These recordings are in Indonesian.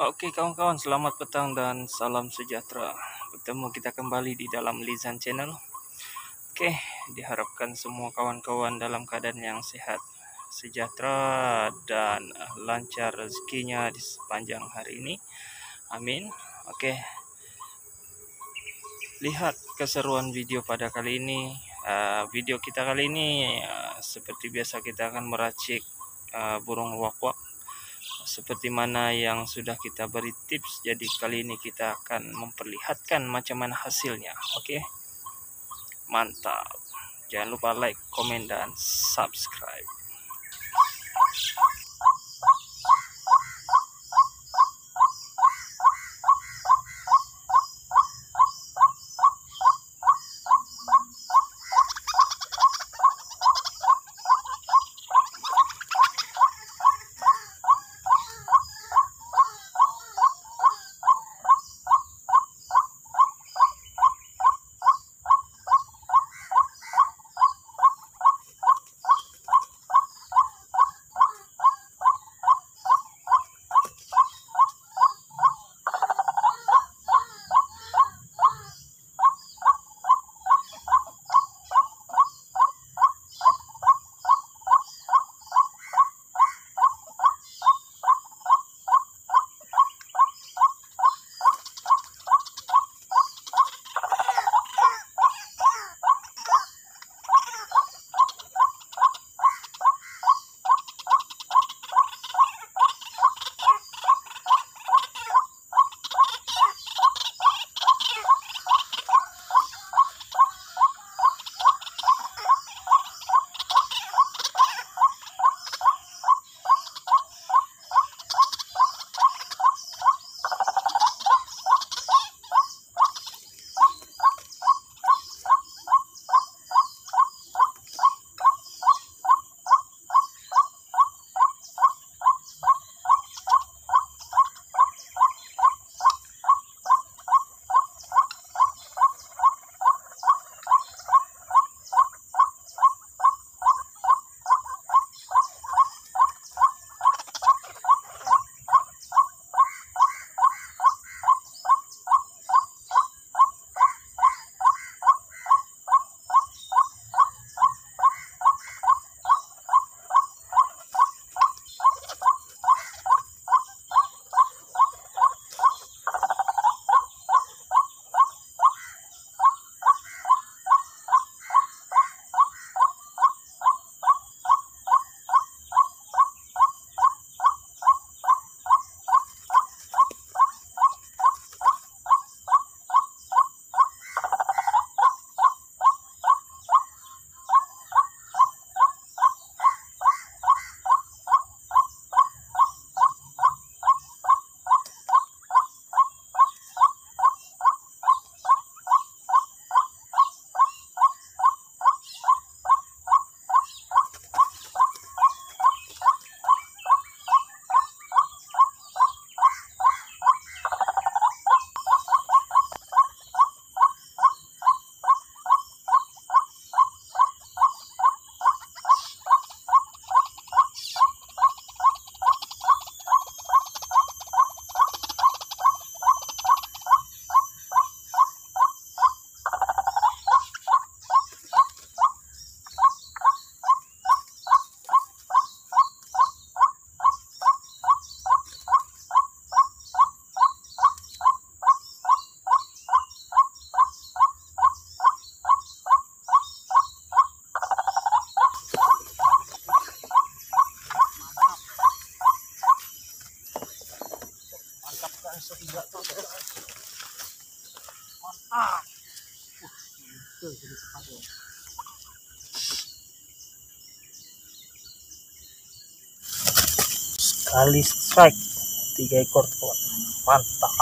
Oke kawan-kawan, selamat petang dan salam sejahtera. Bertemu kita kembali di dalam Lizan Channel. Oke, diharapkan semua kawan-kawan dalam keadaan yang sehat, sejahtera dan lancar rezekinya di sepanjang hari ini. Amin. Oke. Lihat keseruan video pada kali ini. Uh, video kita kali ini uh, seperti biasa kita akan meracik uh, burung wak-wak seperti mana yang sudah kita beri tips jadi kali ini kita akan memperlihatkan macam mana hasilnya oke okay? mantap jangan lupa like komen dan subscribe mantap kali strike tiga ekor mantap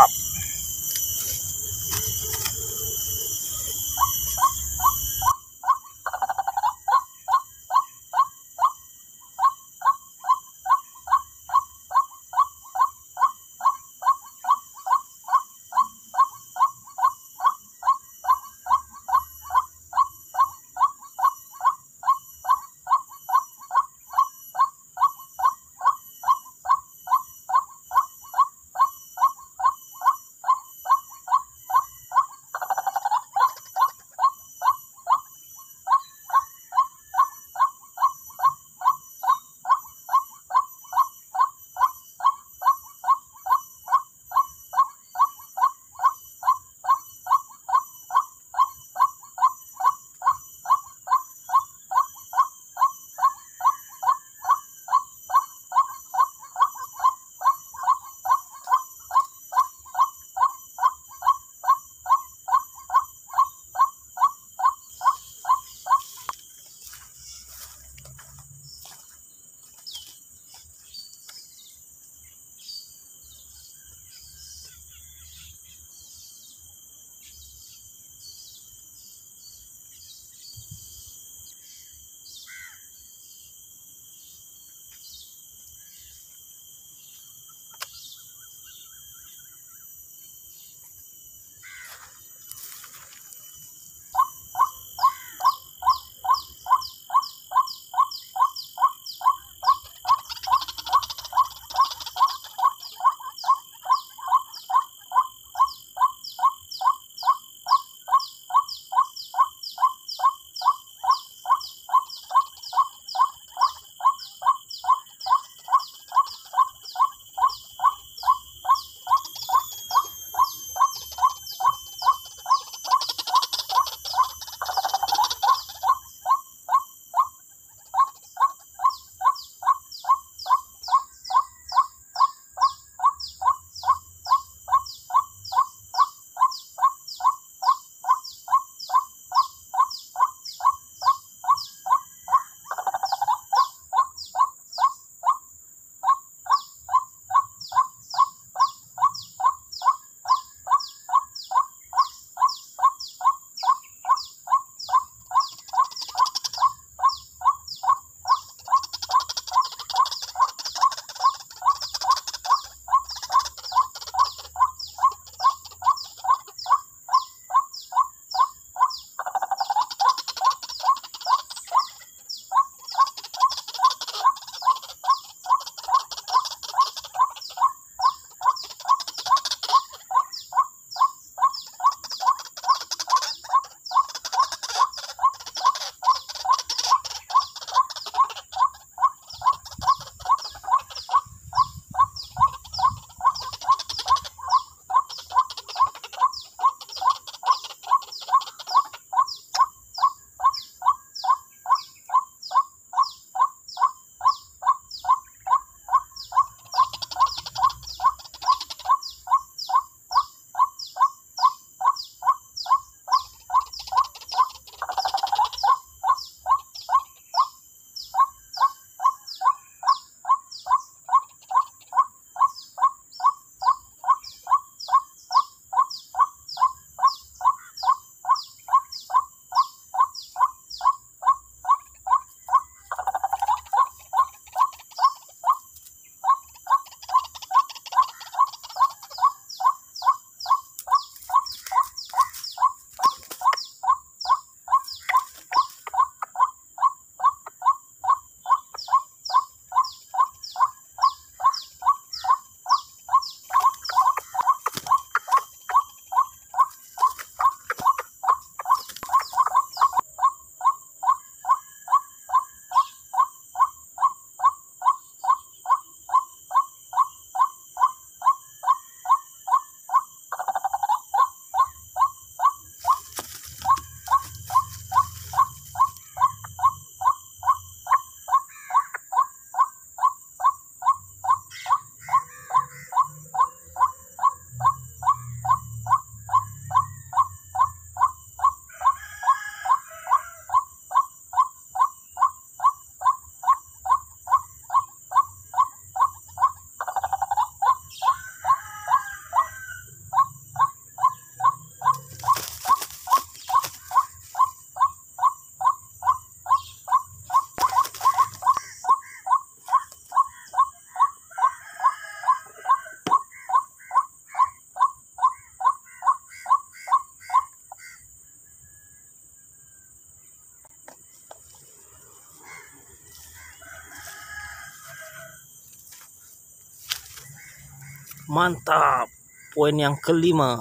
mantap poin yang kelima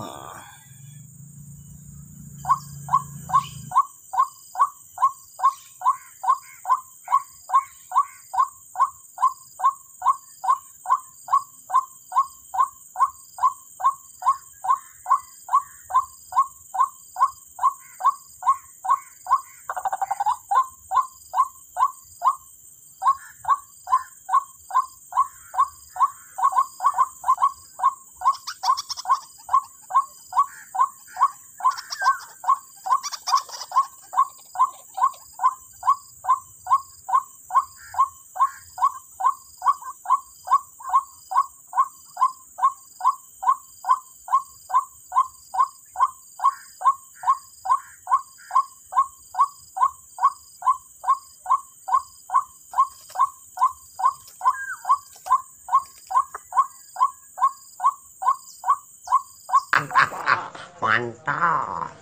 mantap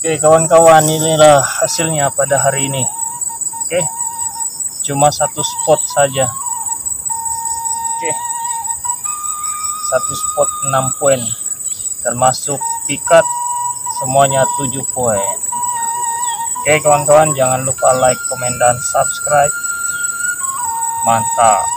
Oke kawan-kawan inilah hasilnya pada hari ini Oke cuma satu spot saja Oke satu spot 6 poin termasuk pikat semuanya 7 poin Oke kawan-kawan jangan lupa like, komen, dan subscribe mantap